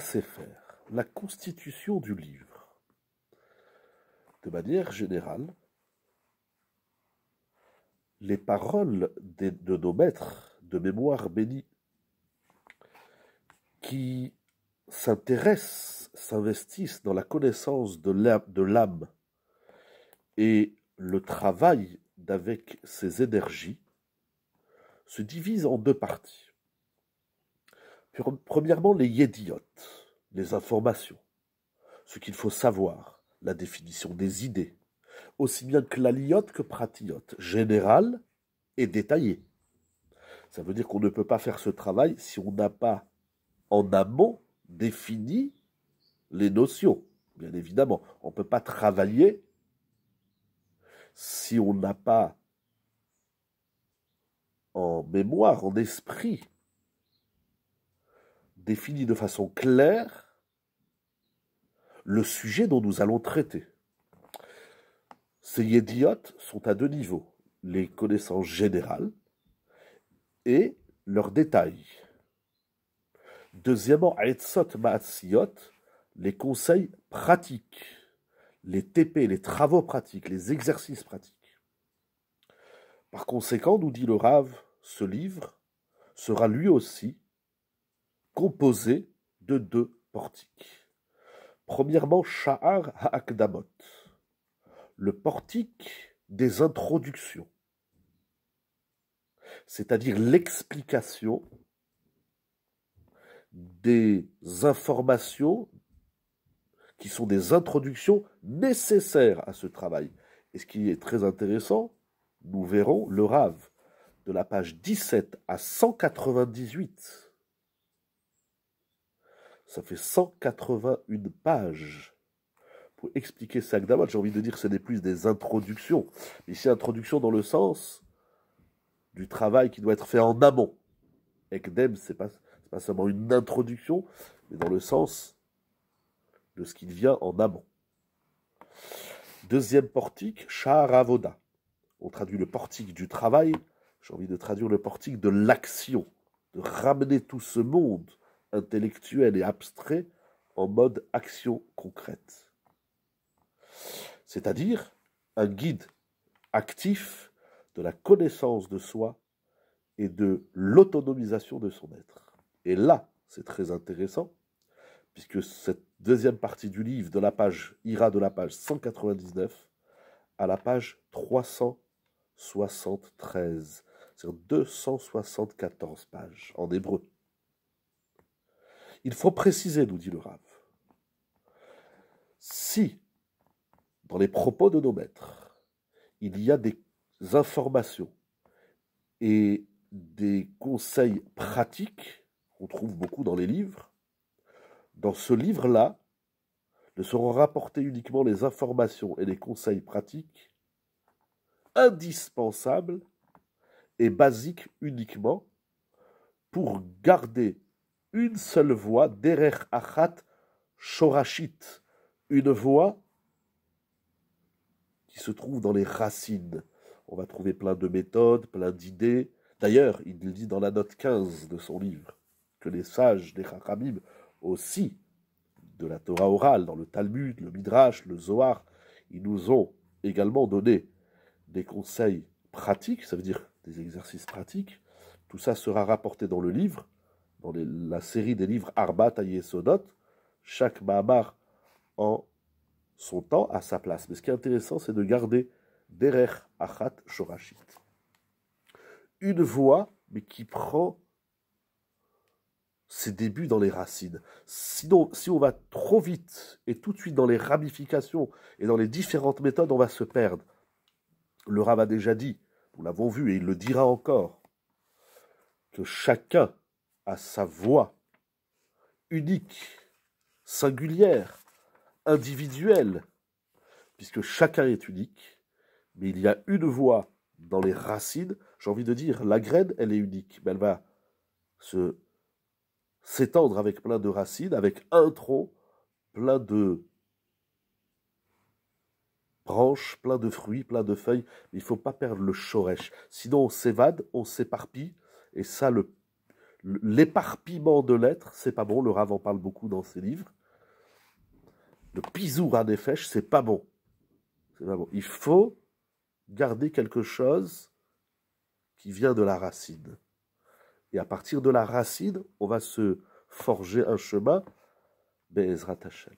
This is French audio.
ses faire la constitution du livre. De manière générale, les paroles de, nos maîtres de mémoire bénie qui s'intéressent, s'investissent dans la connaissance de l'âme et le travail d'avec ses énergies se divisent en deux parties. Premièrement, les yédiotes, les informations, ce qu'il faut savoir, la définition des idées, aussi bien que claliotes que pratiotes, générale et détaillée. Ça veut dire qu'on ne peut pas faire ce travail si on n'a pas en amont défini les notions, bien évidemment. On ne peut pas travailler si on n'a pas en mémoire, en esprit, définit de façon claire le sujet dont nous allons traiter. Ces yédiotes sont à deux niveaux, les connaissances générales et leurs détails. Deuxièmement, Aetzot les conseils pratiques, les TP, les travaux pratiques, les exercices pratiques. Par conséquent, nous dit le Rave, ce livre sera lui aussi composé de deux portiques. Premièrement, Shahar Ha'akdamot, le portique des introductions, c'est-à-dire l'explication des informations qui sont des introductions nécessaires à ce travail. Et ce qui est très intéressant, nous verrons le rave de la page 17 à 198 ça fait 181 pages pour expliquer ça, J'ai envie de dire que ce n'est plus des introductions. Mais c'est introduction dans le sens du travail qui doit être fait en amont. Ekdem, ce n'est pas, pas seulement une introduction, mais dans le sens de ce qui devient en amont. Deuxième portique, Sharavoda. On traduit le portique du travail, j'ai envie de traduire le portique de l'action, de ramener tout ce monde intellectuel et abstrait en mode action concrète. C'est-à-dire un guide actif de la connaissance de soi et de l'autonomisation de son être. Et là, c'est très intéressant, puisque cette deuxième partie du livre, de la page, ira de la page 199 à la page 373, c'est-à-dire 274 pages en hébreu. Il faut préciser, nous dit le Rave. si dans les propos de nos maîtres, il y a des informations et des conseils pratiques qu'on trouve beaucoup dans les livres, dans ce livre-là, ne seront rapportées uniquement les informations et les conseils pratiques indispensables et basiques uniquement pour garder une seule voix Derech Achat Shorashit, une voix qui se trouve dans les racines. On va trouver plein de méthodes, plein d'idées. D'ailleurs, il dit dans la note 15 de son livre que les sages des aussi, de la Torah orale, dans le Talmud, le Midrash, le Zohar, ils nous ont également donné des conseils pratiques, ça veut dire des exercices pratiques. Tout ça sera rapporté dans le livre la série des livres Arbat Yesodot, chaque Mahamar en son temps à sa place. Mais ce qui est intéressant, c'est de garder Derech Achat Shorashit. Une voix, mais qui prend ses débuts dans les racines. Sinon, si on va trop vite et tout de suite dans les ramifications et dans les différentes méthodes, on va se perdre. Le Rav a déjà dit, nous l'avons vu et il le dira encore, que chacun à sa voix unique, singulière, individuelle, puisque chacun est unique, mais il y a une voix dans les racines, j'ai envie de dire, la graine, elle est unique, mais elle va se s'étendre avec plein de racines, avec un tronc, plein de branches, plein de fruits, plein de feuilles. Mais il ne faut pas perdre le chorèche, Sinon, on s'évade, on s'éparpille, et ça, le L'éparpillement de lettres, c'est pas bon. Le Rav en parle beaucoup dans ses livres. Le pisour des fèches, c'est pas bon. C'est pas bon. Il faut garder quelque chose qui vient de la racine. Et à partir de la racine, on va se forger un chemin, Bezrat Hashem.